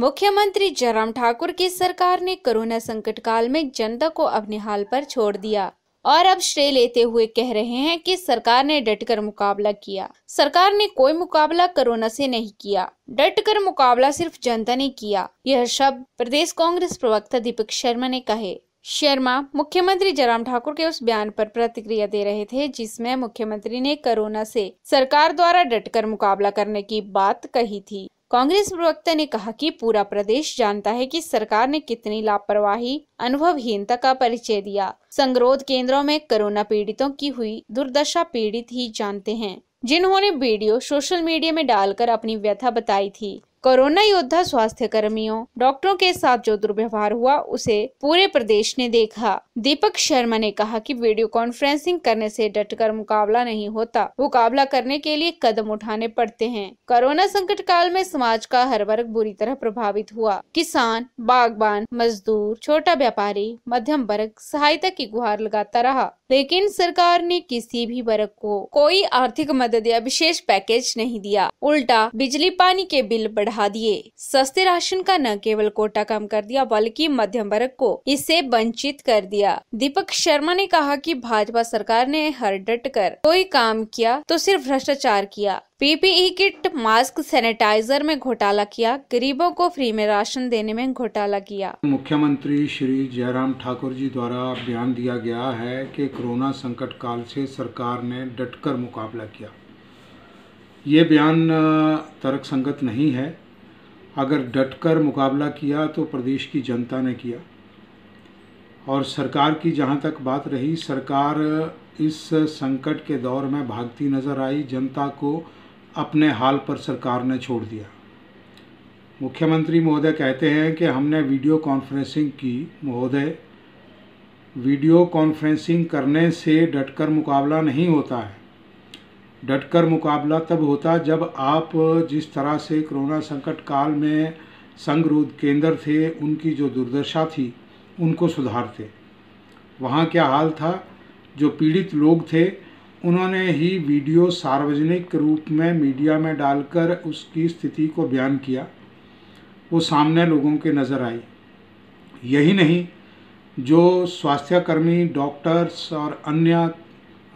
मुख्यमंत्री जयराम ठाकुर की सरकार ने कोरोना संकट काल में जनता को अपने हाल पर छोड़ दिया और अब श्रेय लेते हुए कह रहे हैं कि सरकार ने डटकर मुकाबला किया सरकार ने कोई मुकाबला कोरोना से नहीं किया डटकर मुकाबला सिर्फ जनता ने किया यह शब्द प्रदेश कांग्रेस प्रवक्ता दीपक शर्मा ने कहे शर्मा मुख्यमंत्री जयराम ठाकुर के उस बयान पर प्रतिक्रिया दे रहे थे जिसमें मुख्यमंत्री ने कोरोना से सरकार द्वारा डटकर मुकाबला करने की बात कही थी कांग्रेस प्रवक्ता ने कहा कि पूरा प्रदेश जानता है कि सरकार ने कितनी लापरवाही अनुभवहीनता का परिचय दिया संगरोध केंद्रों में कोरोना पीड़ितों की हुई दुर्दशा पीड़ित ही जानते हैं जिन्होंने वीडियो सोशल मीडिया में डालकर अपनी व्यथा बताई थी कोरोना योद्धा स्वास्थ्य कर्मियों डॉक्टरों के साथ जो दुर्व्यवहार हुआ उसे पूरे प्रदेश ने देखा दीपक शर्मा ने कहा कि वीडियो कॉन्फ्रेंसिंग करने से डटकर मुकाबला नहीं होता मुकाबला करने के लिए कदम उठाने पड़ते हैं कोरोना संकट काल में समाज का हर वर्ग बुरी तरह प्रभावित हुआ किसान बागबान मजदूर छोटा व्यापारी मध्यम वर्ग सहायता की गुहार लगाता रहा लेकिन सरकार ने किसी भी वर्ग को कोई आर्थिक मदद या विशेष पैकेज नहीं दिया उल्टा बिजली पानी के बिल बढ़ा बढ़ा दिए सस्ते राशन का न केवल कोटा कम कर दिया बल्कि मध्यम वर्ग को इससे वंचित कर दिया दीपक शर्मा ने कहा कि भाजपा सरकार ने हर डट कर कोई काम किया तो सिर्फ भ्रष्टाचार किया पीपीई किट मास्क सैनिटाइजर में घोटाला किया गरीबों को फ्री में राशन देने में घोटाला किया मुख्यमंत्री श्री जयराम ठाकुर जी द्वारा बयान दिया गया है कि कोरोना संकट काल से सरकार ने डटकर मुकाबला किया ये बयान तर्क संगत नहीं है अगर डटकर मुकाबला किया तो प्रदेश की जनता ने किया और सरकार की जहाँ तक बात रही सरकार इस संकट के दौर में भागती नज़र आई जनता को अपने हाल पर सरकार ने छोड़ दिया मुख्यमंत्री महोदय कहते हैं कि हमने वीडियो कॉन्फ्रेंसिंग की महोदय वीडियो कॉन्फ्रेंसिंग करने से डटकर मुकाबला नहीं होता है डटकर मुकाबला तब होता जब आप जिस तरह से कोरोना संकट काल में संगरोध केंद्र थे उनकी जो दुर्दशा थी उनको सुधारते वहाँ क्या हाल था जो पीड़ित लोग थे उन्होंने ही वीडियो सार्वजनिक रूप में मीडिया में डालकर उसकी स्थिति को बयान किया वो सामने लोगों के नज़र आई यही नहीं जो स्वास्थ्यकर्मी डॉक्टर्स और अन्य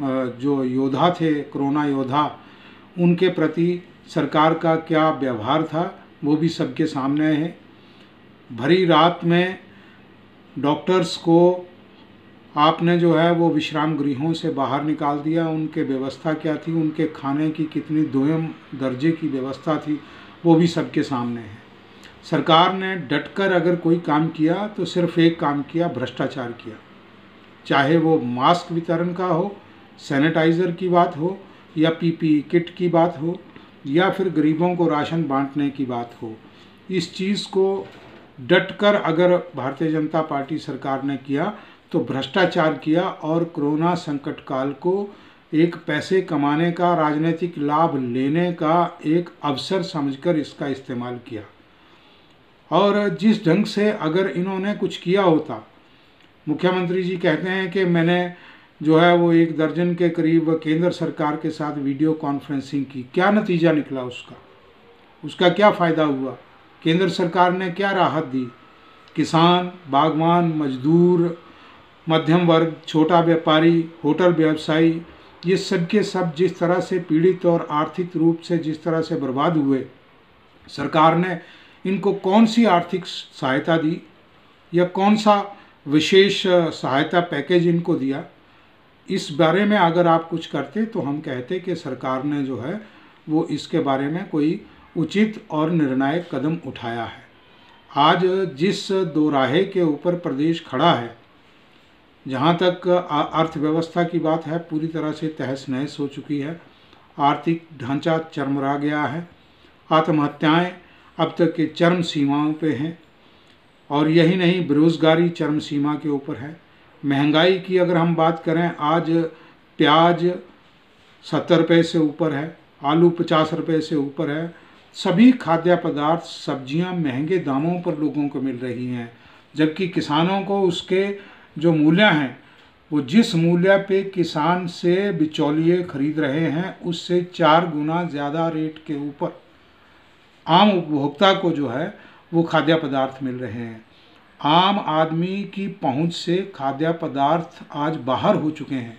जो योद्धा थे कोरोना योद्धा उनके प्रति सरकार का क्या व्यवहार था वो भी सबके सामने है भरी रात में डॉक्टर्स को आपने जो है वो विश्राम गृहों से बाहर निकाल दिया उनके व्यवस्था क्या थी उनके खाने की कितनी दोयम दर्जे की व्यवस्था थी वो भी सबके सामने है सरकार ने डटकर अगर कोई काम किया तो सिर्फ एक काम किया भ्रष्टाचार किया चाहे वो मास्क वितरण का हो सैनिटाइज़र की बात हो या पीपी किट की बात हो या फिर गरीबों को राशन बांटने की बात हो इस चीज़ को डटकर अगर भारतीय जनता पार्टी सरकार ने किया तो भ्रष्टाचार किया और कोरोना संकट काल को एक पैसे कमाने का राजनीतिक लाभ लेने का एक अवसर समझकर इसका इस्तेमाल किया और जिस ढंग से अगर इन्होंने कुछ किया होता मुख्यमंत्री जी कहते हैं कि मैंने जो है वो एक दर्जन के करीब केंद्र सरकार के साथ वीडियो कॉन्फ्रेंसिंग की क्या नतीजा निकला उसका उसका क्या फ़ायदा हुआ केंद्र सरकार ने क्या राहत दी किसान बागवान मजदूर मध्यम वर्ग छोटा व्यापारी होटल व्यवसायी ये सब के सब जिस तरह से पीड़ित और आर्थिक रूप से जिस तरह से बर्बाद हुए सरकार ने इनको कौन सी आर्थिक सहायता दी या कौन सा विशेष सहायता पैकेज इनको दिया इस बारे में अगर आप कुछ करते तो हम कहते कि सरकार ने जो है वो इसके बारे में कोई उचित और निर्णायक कदम उठाया है आज जिस दोराहे के ऊपर प्रदेश खड़ा है जहाँ तक अर्थव्यवस्था की बात है पूरी तरह से तहस नहस हो चुकी है आर्थिक ढांचा चरमरा गया है आत्महत्याएं अब तक के चरम सीमाओं पे हैं और यही नहीं बेरोज़गारी चरम सीमा के ऊपर है महंगाई की अगर हम बात करें आज प्याज सत्तर रुपये से ऊपर है आलू पचास रुपये से ऊपर है सभी खाद्य पदार्थ सब्जियां महंगे दामों पर लोगों को मिल रही हैं जबकि किसानों को उसके जो मूल्य हैं वो जिस मूल्य पे किसान से बिचौलिए खरीद रहे हैं उससे चार गुना ज़्यादा रेट के ऊपर आम उपभोक्ता को जो है वो खाद्य पदार्थ मिल रहे हैं आम आदमी की पहुंच से खाद्य पदार्थ आज बाहर हो चुके हैं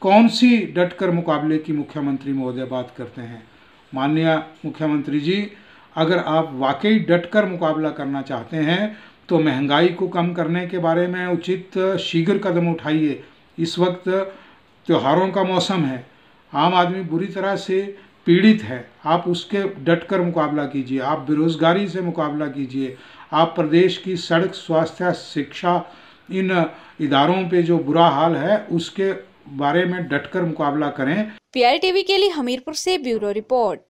कौन सी डटकर मुकाबले की मुख्यमंत्री महोदय बात करते हैं माननीय मुख्यमंत्री जी अगर आप वाकई डटकर मुकाबला करना चाहते हैं तो महंगाई को कम करने के बारे में उचित शीघ्र कदम उठाइए इस वक्त त्योहारों का मौसम है आम आदमी बुरी तरह से पीड़ित है आप उसके डट कर मुकाबला कीजिए आप बेरोज़गारी से मुकाबला कीजिए आप प्रदेश की सड़क स्वास्थ्य शिक्षा इन इदारों पे जो बुरा हाल है उसके बारे में डटकर मुकाबला करें पीआईटीवी के लिए हमीरपुर से ब्यूरो रिपोर्ट